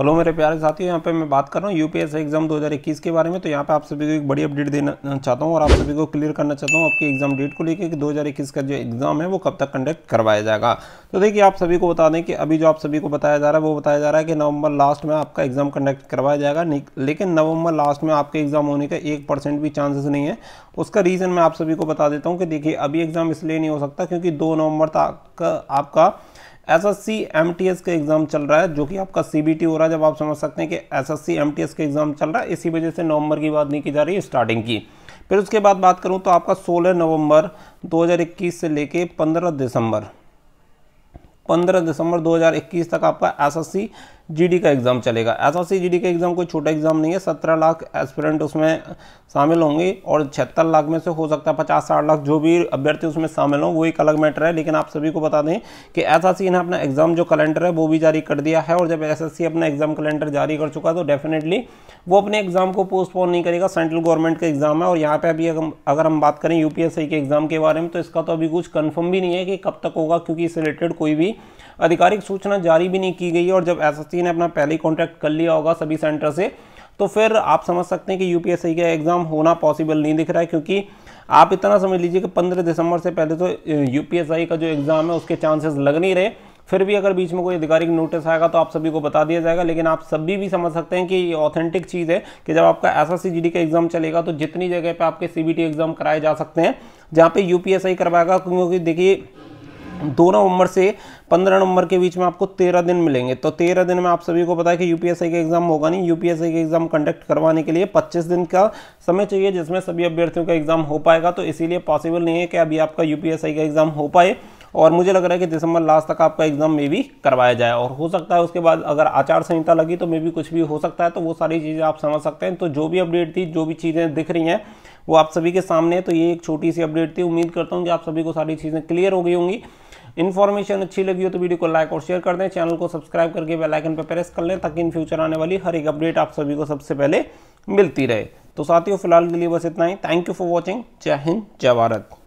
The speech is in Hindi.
हेलो मेरे प्यारे साथियों यहाँ पे मैं बात कर रहा हूँ यूपीएससी एग्जाम 2021 के बारे में तो यहाँ पे आप सभी को एक बड़ी अपडेट देना चाहता हूँ और आप सभी को क्लियर करना चाहता हूँ आपकी एग्जाम डेट को लेकर कि 2021 का जो एग्जाम है वो कब तक कंडक्ट करवाया जाएगा तो देखिए आप सभी को बता दें कि अभी जो आप सभी को बताया जा रहा है वो बताया जा रहा है कि नवंबर लास्ट में आपका एग्जाम कंडक्ट करवाया जाएगा लेकिन नवंबर लास्ट में आपके एग्जाम होने का एक परसेंट भी चांसेस नहीं है उसका रीज़न मैं आप सभी को बता देता हूँ कि देखिए अभी एग्जाम इसलिए नहीं हो सकता क्योंकि दो नवंबर तक आपका S S C M T S का एग्ज़ाम चल रहा है जो कि आपका सी बी टी हो रहा है जब आप समझ सकते हैं कि S S C M T S का एग्ज़ाम चल रहा है इसी वजह से नवंबर की बात नहीं की जा रही है स्टार्टिंग की फिर उसके बाद बात करूँ तो आपका 16 नवंबर 2021 से लेके 15 दिसंबर 15 दिसंबर 2021 तक आपका एस एस सी जीडी का एग्ज़ाम चलेगा एसआरसी जीडी का एग्ज़ाम कोई छोटा एग्ज़ाम नहीं है सत्रह लाख एस्पिरेंट उसमें शामिल होंगे और छिहत्तर लाख में से हो सकता है पचास साठ लाख जो भी अभ्यर्थी उसमें शामिल हों वो एक अलग मैटर है लेकिन आप सभी को बता दें कि एसआरसी ने अपना एग्ज़ाम जो कैलेंडर है वो भी जारी कर दिया है और जब एस अपना एग्ज़ाम कैलेंडर जारी कर चुका है तो डेफिनेटली वो अपने एग्ज़ाम को पोस्टपोन नहीं करेगा सेंट्रल गवर्नमेंट का एग्ज़ाम है और यहाँ पर अभी अगर हम बात करें यू के एग्ज़ाम के बारे में तो इसका तो अभी कुछ कन्फर्म भी नहीं है कि कब तक होगा क्योंकि इससे रिलेटेड कोई भी आधिकारिक सूचना जारी भी नहीं की गई है और जब एस ने अपना पहले ही कॉन्टैक्ट कर लिया होगा सभी सेंटर से तो फिर आप समझ सकते हैं कि यू का एग्ज़ाम होना पॉसिबल नहीं दिख रहा है क्योंकि आप इतना समझ लीजिए कि 15 दिसंबर से पहले तो यू का जो एग्ज़ाम है उसके चांसेस लग नहीं रहे फिर भी अगर बीच में कोई आधिकारिक नोटिस आएगा तो आप सभी को बता दिया जाएगा लेकिन आप सभी भी समझ सकते हैं कि ये ऑथेंटिक चीज़ है कि जब आपका एस एस का एग्ज़ाम चलेगा तो जितनी जगह पर आपके सी एग्ज़ाम कराए जा सकते हैं जहाँ पर यू करवाएगा क्योंकि देखिए दोनों नवंबर से पंद्रह नवंबर के बीच में आपको तेरह दिन मिलेंगे तो तेरह दिन में आप सभी को पता है कि यूपीएसआई का एग्जाम होगा नहीं यूपीएसआई के एग्जाम कंडक्ट करवाने के लिए पच्चीस दिन का समय चाहिए जिसमें सभी अभ्यर्थियों का एग्जाम हो पाएगा तो इसीलिए पॉसिबल नहीं है कि अभी आपका यूपीएसआई का एग्जाम हो पाए और मुझे लग रहा है कि दिसंबर लास्ट तक आपका एग्जाम मे भी करवाया जाए और हो सकता है उसके बाद अगर आचार संहिता लगी तो मे भी कुछ भी हो सकता है तो वो सारी चीज़ें आप समझ सकते हैं तो जो भी अपडेट थी जो भी चीज़ें दिख रही हैं वो आप सभी के सामने है तो ये एक छोटी सी अपडेट थी उम्मीद करता हूँ कि आप सभी को सारी चीज़ें क्लियर हो गई होंगी इन्फॉर्मेशन अच्छी लगी हो तो वीडियो को लाइक और शेयर कर दें चैनल को सब्सक्राइब करके बेलाइकन पर प्रेस कर लें ताकि इन फ्यूचर आने वाली हर एक अपडेट आप सभी को सबसे पहले मिलती रहे तो साथियों फिलहाल के लिए बस इतना ही थैंक यू फॉर वॉचिंग जय हिंद जय भारत